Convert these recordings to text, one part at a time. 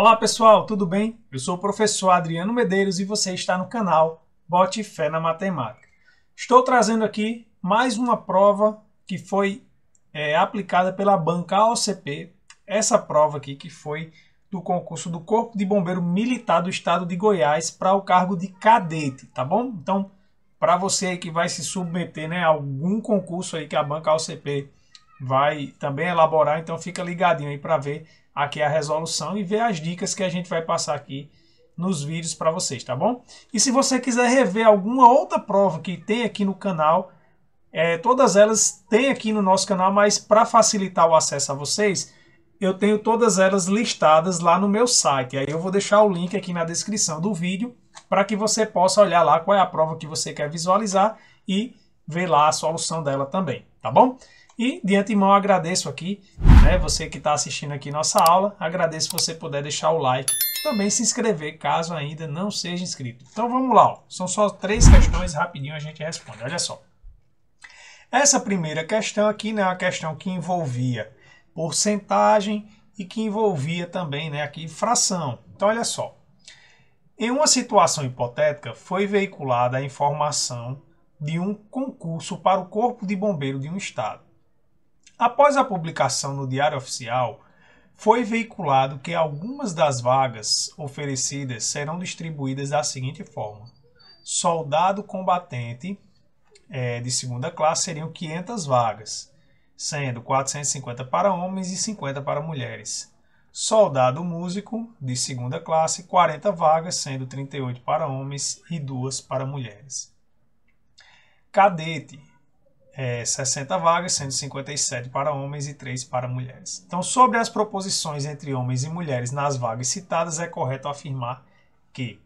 Olá pessoal, tudo bem? Eu sou o professor Adriano Medeiros e você está no canal Bote Fé na Matemática. Estou trazendo aqui mais uma prova que foi é, aplicada pela banca AOCP, essa prova aqui que foi do concurso do Corpo de Bombeiro Militar do Estado de Goiás para o cargo de cadete, tá bom? Então, para você que vai se submeter né, a algum concurso aí que a banca AOCP vai também elaborar, então fica ligadinho aí para ver aqui é a resolução e ver as dicas que a gente vai passar aqui nos vídeos para vocês, tá bom? E se você quiser rever alguma outra prova que tem aqui no canal, é, todas elas tem aqui no nosso canal, mas para facilitar o acesso a vocês, eu tenho todas elas listadas lá no meu site. Aí eu vou deixar o link aqui na descrição do vídeo para que você possa olhar lá qual é a prova que você quer visualizar e ver lá a solução dela também, tá bom? E de antemão agradeço aqui, né, você que está assistindo aqui nossa aula, agradeço se você puder deixar o like, também se inscrever caso ainda não seja inscrito. Então vamos lá, ó. são só três questões, rapidinho a gente responde, olha só. Essa primeira questão aqui né, é uma questão que envolvia porcentagem e que envolvia também né, aqui fração. Então olha só, em uma situação hipotética, foi veiculada a informação de um concurso para o Corpo de Bombeiro de um Estado. Após a publicação no Diário Oficial, foi veiculado que algumas das vagas oferecidas serão distribuídas da seguinte forma: soldado combatente é, de segunda classe seriam 500 vagas, sendo 450 para homens e 50 para mulheres. Soldado músico de segunda classe, 40 vagas, sendo 38 para homens e 2 para mulheres. Cadete é, 60 vagas, 157 para homens e 3 para mulheres. Então, sobre as proposições entre homens e mulheres nas vagas citadas, é correto afirmar que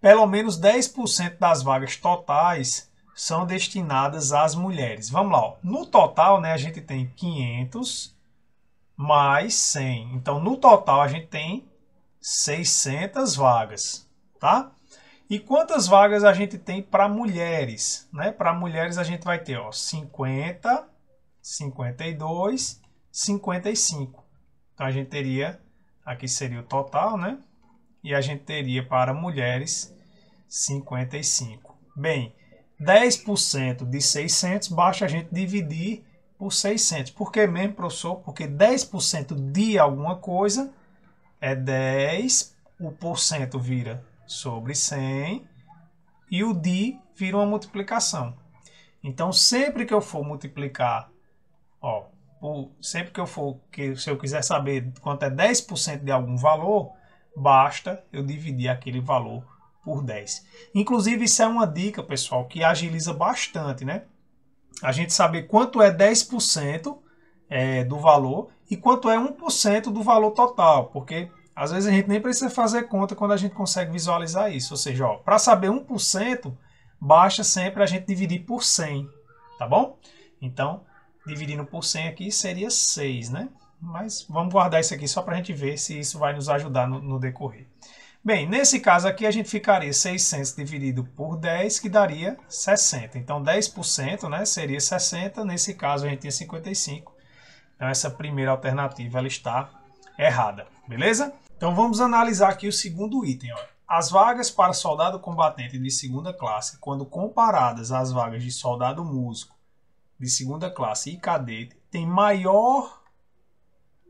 pelo menos 10% das vagas totais são destinadas às mulheres. Vamos lá, ó. no total né, a gente tem 500 mais 100. Então, no total a gente tem 600 vagas, tá? E quantas vagas a gente tem para mulheres? Né? Para mulheres a gente vai ter ó, 50, 52, 55. Então a gente teria, aqui seria o total, né? E a gente teria para mulheres 55. Bem, 10% de 600, basta a gente dividir por 600. Por que mesmo, professor? Porque 10% de alguma coisa é 10, o porcento vira sobre 100 e o de vira uma multiplicação. Então, sempre que eu for multiplicar, ó, o, sempre que eu for, que, se eu quiser saber quanto é 10% de algum valor, basta eu dividir aquele valor por 10. Inclusive, isso é uma dica, pessoal, que agiliza bastante, né? A gente saber quanto é 10% é, do valor e quanto é 1% do valor total, porque às vezes a gente nem precisa fazer conta quando a gente consegue visualizar isso. Ou seja, para saber 1%, basta sempre a gente dividir por 100, tá bom? Então, dividindo por 100 aqui seria 6, né? Mas vamos guardar isso aqui só para a gente ver se isso vai nos ajudar no, no, decorrer. Bem, nesse caso aqui a gente ficaria 600 dividido por 10, que daria 60. Então 10% né, seria 60, nesse caso a gente tinha 55. Então essa primeira alternativa ela está errada, beleza? Então vamos analisar aqui o segundo item. Ó. As vagas para soldado combatente de segunda classe, quando comparadas às vagas de soldado músico de segunda classe e cadete, têm maior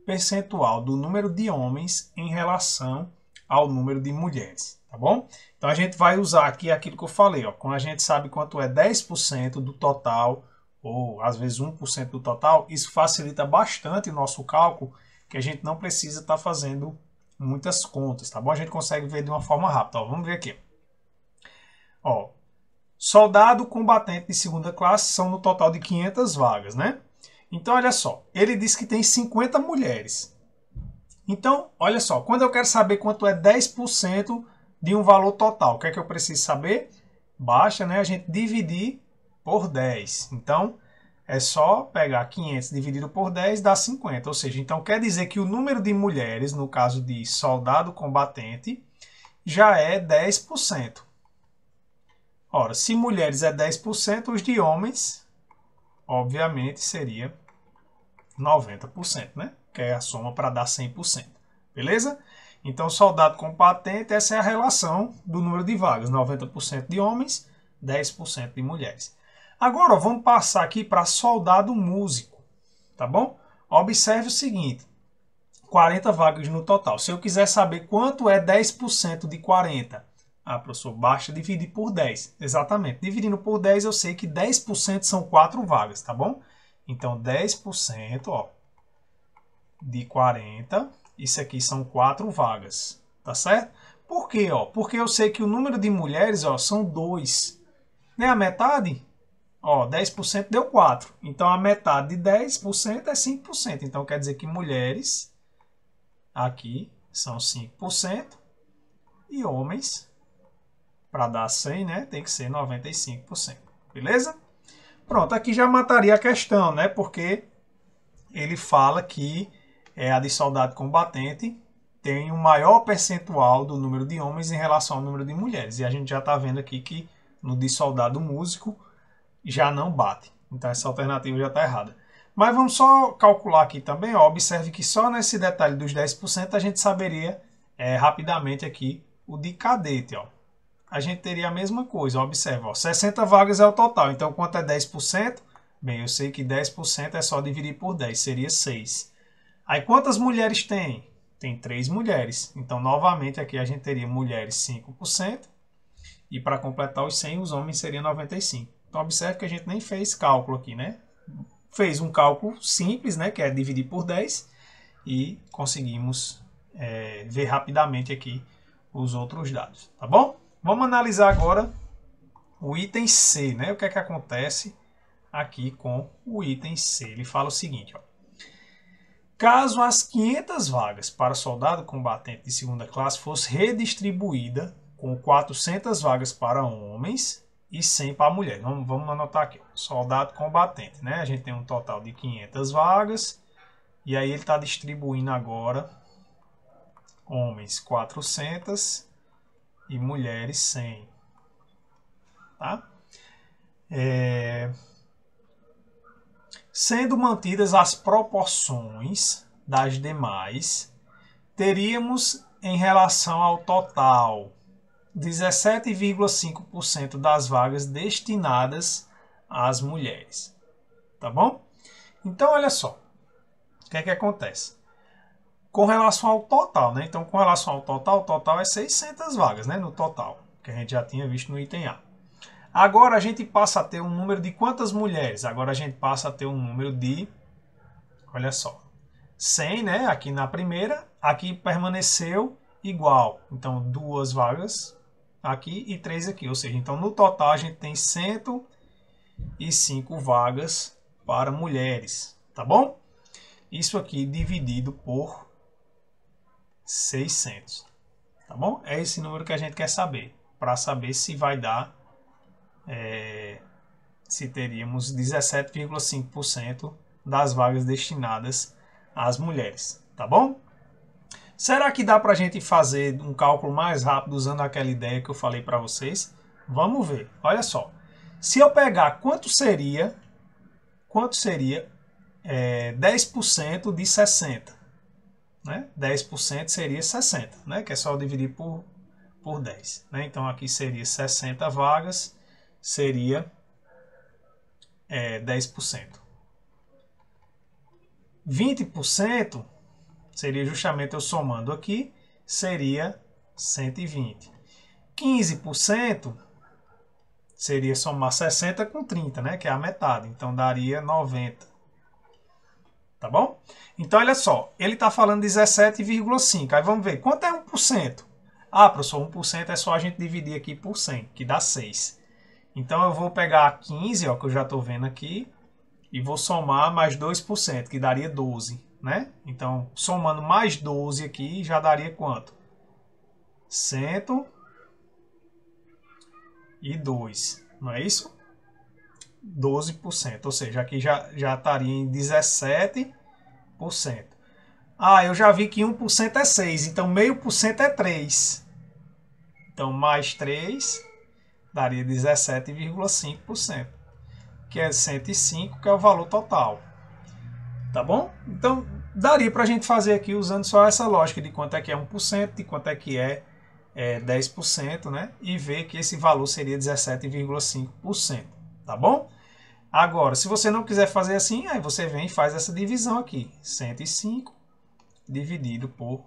percentual do número de homens em relação ao número de mulheres, tá bom? Então a gente vai usar aqui aquilo que eu falei, ó, quando a gente sabe quanto é 10% do total ou às vezes 1% do total, isso facilita bastante o nosso cálculo, que a gente não precisa estar tá fazendo muitas contas, tá bom? A gente consegue ver de uma forma rápida. Ó, vamos ver aqui. Ó, soldado combatente de segunda classe são no total de 500 vagas, né? Então, olha só, ele diz que tem 50 mulheres. Então, olha só, quando eu quero saber quanto é 10% de um valor total, o que é que eu preciso saber? Baixa, né, a gente dividir por 10. Então, é só pegar 500 dividido por 10 dá 50. Ou seja, então quer dizer que o número de mulheres, no caso de soldado combatente, já é 10%. Ora, se mulheres é 10%, os de homens, obviamente, seria 90%, né? Que é a soma para dar 100%. Beleza? Então, soldado combatente, essa é a relação do número de vagas: 90% de homens, 10% de mulheres. Agora ó, vamos passar aqui para soldado músico, tá bom? Observe o seguinte, 40 vagas no total. Se eu quiser saber quanto é 10% de 40, ah, professor, basta dividir por 10. Exatamente, dividindo por 10 eu sei que 10% são 4 vagas, tá bom? Então 10% ó, de 40, isso aqui são 4 vagas, tá certo? Por quê? Ó? Porque eu sei que o número de mulheres ó, são 2. Né? A metade Ó, 10% deu 4. Então, a metade de 10% é 5%. Então, quer dizer que mulheres aqui são 5%. E homens, para dar 100, né, tem que ser 95%. Beleza? Pronto, aqui já mataria a questão, né? Porque ele fala que é, a de soldado combatente tem um maior percentual do número de homens em relação ao número de mulheres. E a gente já está vendo aqui que no de soldado músico já não bate. Então essa alternativa já está errada. Mas vamos só calcular aqui também. Ó, observe que só nesse detalhe dos 10% a gente saberia é, rapidamente aqui o de cadete. Ó. A gente teria a mesma coisa. Ó, observa, ó, 60 vagas é o total. Então quanto é 10%? Bem, eu sei que 10% é só dividir por 10, seria 6. Aí quantas mulheres tem? Tem 3 mulheres. Então, novamente, aqui a gente teria mulheres 5%. E para completar os 100, os homens seriam 95%. Então, tá observe que a gente nem fez cálculo aqui, né? Fez um cálculo simples, né? Que é dividir por 10 e conseguimos é, ver rapidamente aqui os outros dados, tá bom? Vamos analisar agora o item C, né? O que é que acontece aqui com o item C? Ele fala o seguinte, ó. Caso as 500 vagas para soldado combatente de segunda classe fosse redistribuída com 400 vagas para homens e 100 para a mulher. Vamos, vamos anotar aqui, soldado combatente, né? A gente tem um total de 500 vagas, e aí ele está distribuindo agora homens 400 e mulheres 100, tá? É... Sendo mantidas as proporções das demais, teríamos em relação ao total 17,5% das vagas destinadas às mulheres. Tá bom? Então, olha só. O que é que acontece? Com relação ao total, né? Então, com relação ao total, o total é 600 vagas, né? No total, que a gente já tinha visto no item A. Agora a gente passa a ter um número de quantas mulheres? Agora a gente passa a ter um número de, olha só, 100, né? Aqui na primeira, aqui permaneceu igual. Então, duas vagas aqui e 3 aqui. Ou seja, então no total a gente tem 105 vagas para mulheres, tá bom? Isso aqui dividido por 600, tá bom? É esse número que a gente quer saber, para saber se vai dar, é, se teríamos 17,5% das vagas destinadas às mulheres, tá bom? Será que dá para a gente fazer um cálculo mais rápido usando aquela ideia que eu falei para vocês? Vamos ver. Olha só. Se eu pegar quanto seria, quanto seria é, 10% de 60? Né? 10% seria 60, né? que é só dividir por, por 10. Né? Então aqui seria 60 vagas, seria é, 10%. 20% seria justamente eu somando aqui, seria 120. 15% seria somar 60 com 30, né? Que é a metade. Então daria 90. Tá bom? Então olha só, ele está falando 17,5. Aí vamos ver, quanto é 1%? Ah, professor, 1% é só a gente dividir aqui por 100, que dá 6. Então eu vou pegar 15, ó, que eu já estou vendo aqui, e vou somar mais 2%, que daria 12 né? Então, somando mais 12 aqui, já daria quanto? 102, não é isso? 12%, ou seja, aqui já, já estaria em 17%. Ah, eu já vi que 1% é 6, então meio por cento é 3. Então, mais 3 daria 17,5%, que é 105, que é o valor total. Tá bom? Então, daria para a gente fazer aqui usando só essa lógica de quanto é que é 1%, de quanto é que é, é 10%, né? E ver que esse valor seria 17,5%, tá bom? Agora, se você não quiser fazer assim, aí você vem e faz essa divisão aqui. 105 dividido por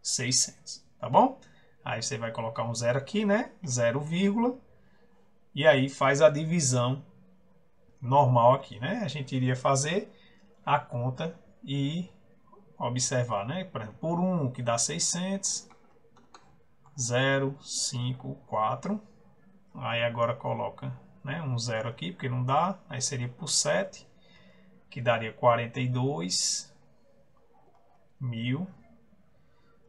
600, tá bom? Aí você vai colocar um zero aqui, né? 0, e aí faz a divisão normal aqui, né? A gente iria fazer a conta e observar, né? Por 1, que dá 600, 0, 5, 4. Aí agora coloca né, um zero aqui, porque não dá. Aí seria por 7, que daria 42 mil,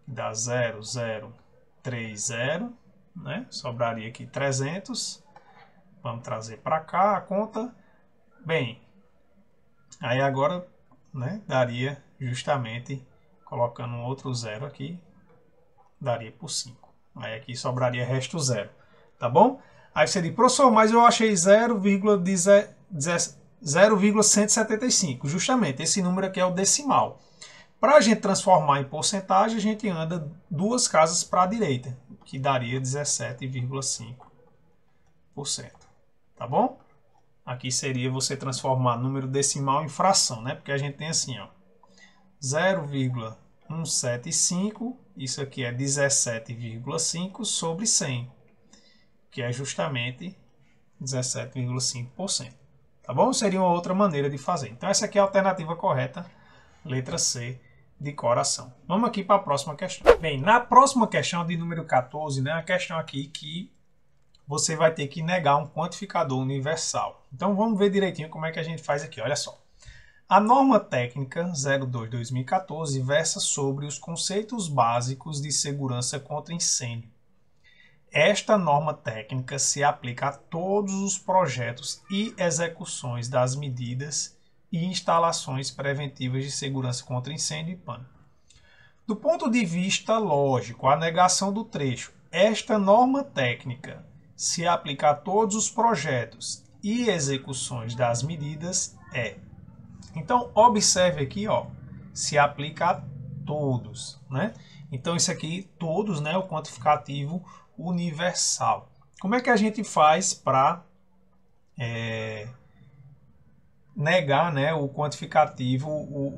dá 0, 0, 3, 0. Né? Sobraria aqui 300. Vamos trazer para cá a conta. Bem, Aí agora né, daria justamente, colocando um outro zero aqui, daria por 5. Aí aqui sobraria resto zero, tá bom? Aí você diz, professor, mas eu achei 0,175. Justamente, esse número aqui é o decimal. Para a gente transformar em porcentagem, a gente anda duas casas para a direita, que daria 17,5%. Tá bom? Aqui seria você transformar número decimal em fração, né? Porque a gente tem assim, ó, 0,175, isso aqui é 17,5 sobre 100, que é justamente 17,5%. Tá bom? Seria uma outra maneira de fazer. Então essa aqui é a alternativa correta, letra C de coração. Vamos aqui para a próxima questão. Bem, na próxima questão de número 14, né, a questão aqui que você vai ter que negar um quantificador universal. Então vamos ver direitinho como é que a gente faz aqui, olha só. A norma técnica 02-2014 versa sobre os conceitos básicos de segurança contra incêndio. Esta norma técnica se aplica a todos os projetos e execuções das medidas e instalações preventivas de segurança contra incêndio e pânico. Do ponto de vista lógico, a negação do trecho, esta norma técnica se aplica a todos os projetos e execuções das medidas é. Então, observe aqui, ó, se aplica a todos, né? Então, isso aqui, todos, né, o quantificativo universal. Como é que a gente faz para é, negar né, o quantificativo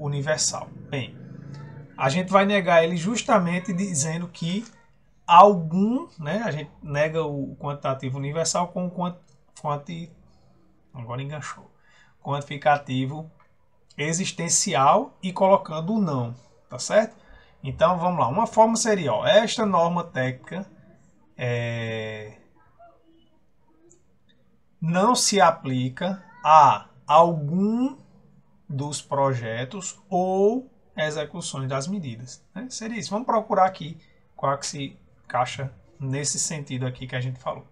universal? Bem, a gente vai negar ele justamente dizendo que algum, né? A gente nega o quantitativo universal com o quant, quanti, agora enganchou, quantificativo existencial e colocando o não, tá certo? Então vamos lá, uma forma seria, ó, esta norma técnica é, não se aplica a algum dos projetos ou execuções das medidas. Né? Seria isso. Vamos procurar aqui qual é que se encaixa nesse sentido aqui que a gente falou.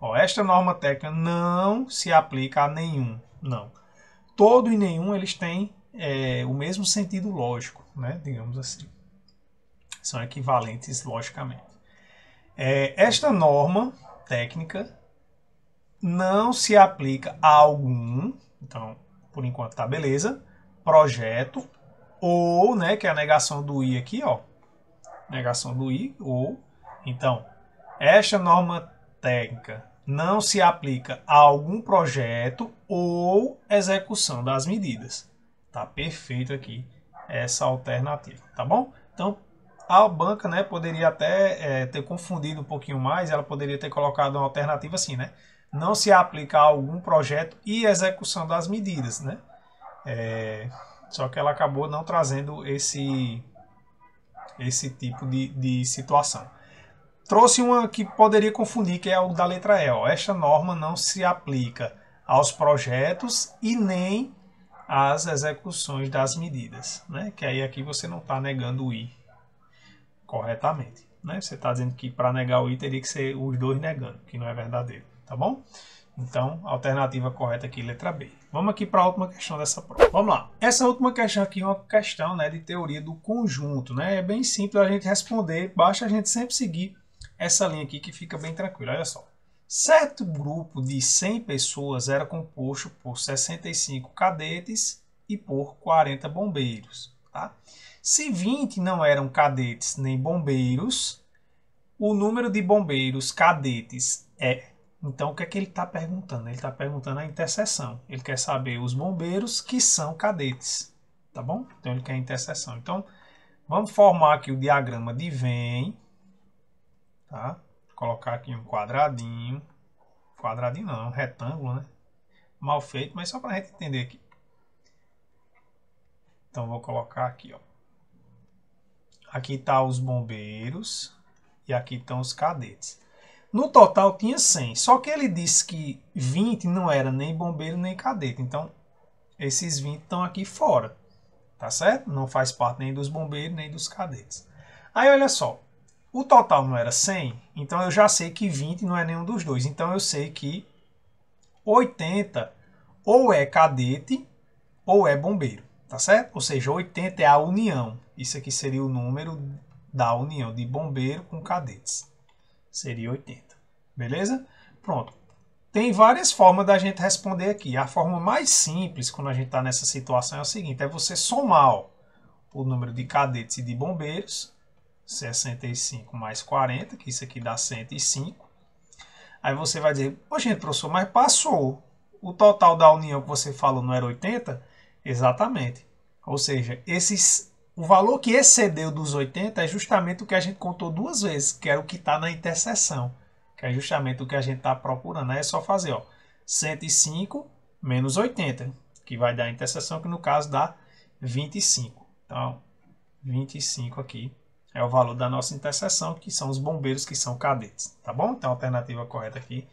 Ó, esta norma técnica não se aplica a nenhum, não. Todo e nenhum eles têm é, o mesmo sentido lógico, né? digamos assim. São equivalentes logicamente. É, esta norma técnica não se aplica a algum, então por enquanto tá beleza, projeto ou, né, que é a negação do i aqui, ó, negação do i ou então, esta norma técnica não se aplica a algum projeto ou execução das medidas. Tá perfeito aqui essa alternativa, tá bom? Então, a banca né, poderia até é, ter confundido um pouquinho mais, ela poderia ter colocado uma alternativa assim, né? Não se aplica a algum projeto e execução das medidas, né? É, só que ela acabou não trazendo esse, esse tipo de, de situação trouxe uma que poderia confundir, que é o da letra E. Ó. Esta norma não se aplica aos projetos e nem às execuções das medidas, né? Que aí aqui você não está negando o I corretamente, né? Você está dizendo que para negar o I teria que ser os dois negando, que não é verdadeiro, tá bom? Então, alternativa correta aqui, letra B. Vamos aqui para a última questão dessa prova. Vamos lá. Essa última questão aqui é uma questão né, de teoria do conjunto. Né? É bem simples a gente responder, basta a gente sempre seguir essa linha aqui que fica bem tranquila. Olha só. Certo grupo de 100 pessoas era composto por 65 cadetes e por 40 bombeiros. Tá? Se 20 não eram cadetes nem bombeiros, o número de bombeiros cadetes é. Então, o que é que ele está perguntando? Ele está perguntando a interseção. Ele quer saber os bombeiros que são cadetes. Tá bom? Então, ele quer a interseção. Então, vamos formar aqui o diagrama de Venn tá? Colocar aqui um quadradinho, quadradinho não, um retângulo, né? Mal feito, mas só para a gente entender aqui. Então vou colocar aqui, ó. Aqui tá os bombeiros e aqui estão os cadetes. No total tinha 100, só que ele disse que 20 não era nem bombeiro nem cadete. Então esses 20 estão aqui fora, tá certo? Não faz parte nem dos bombeiros nem dos cadetes. Aí olha só, o total não era 100, então eu já sei que 20 não é nenhum dos dois. Então eu sei que 80 ou é cadete ou é bombeiro, tá certo? Ou seja, 80 é a união. Isso aqui seria o número da união de bombeiro com cadetes. Seria 80. Beleza? Pronto. Tem várias formas da gente responder aqui. A forma mais simples quando a gente está nessa situação é o seguinte: é você somar ó, o número de cadetes e de bombeiros 65 mais 40, que isso aqui dá 105. Aí você vai dizer, poxa, gente, professor, mas passou. O total da união que você falou não era 80? Exatamente. Ou seja, esses, o valor que excedeu dos 80 é justamente o que a gente contou duas vezes, que era o que está na interseção, que é justamente o que a gente está procurando. Aí é só fazer ó, 105 menos 80, que vai dar a interseção, que no caso dá 25. Então, 25 aqui é o valor da nossa interseção, que são os bombeiros que são cadetes, tá bom? Então a alternativa correta aqui,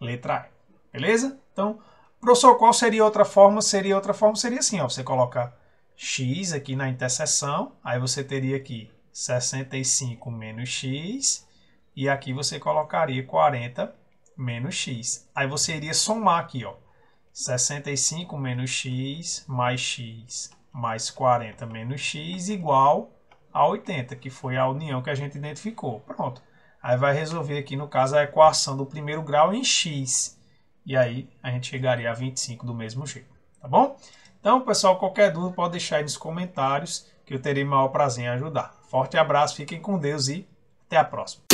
letra E, beleza? Então, professor, qual seria outra forma? Seria outra forma, seria assim, ó, você colocar x aqui na interseção, aí você teria aqui 65 menos x, e aqui você colocaria 40 menos x. Aí você iria somar aqui, ó, 65 menos x mais x mais 40 menos x igual a 80, que foi a união que a gente identificou. Pronto. Aí vai resolver aqui, no caso, a equação do primeiro grau em x. E aí a gente chegaria a 25 do mesmo jeito, tá bom? Então, pessoal, qualquer dúvida pode deixar aí nos comentários, que eu terei o maior prazer em ajudar. Forte abraço, fiquem com Deus e até a próxima.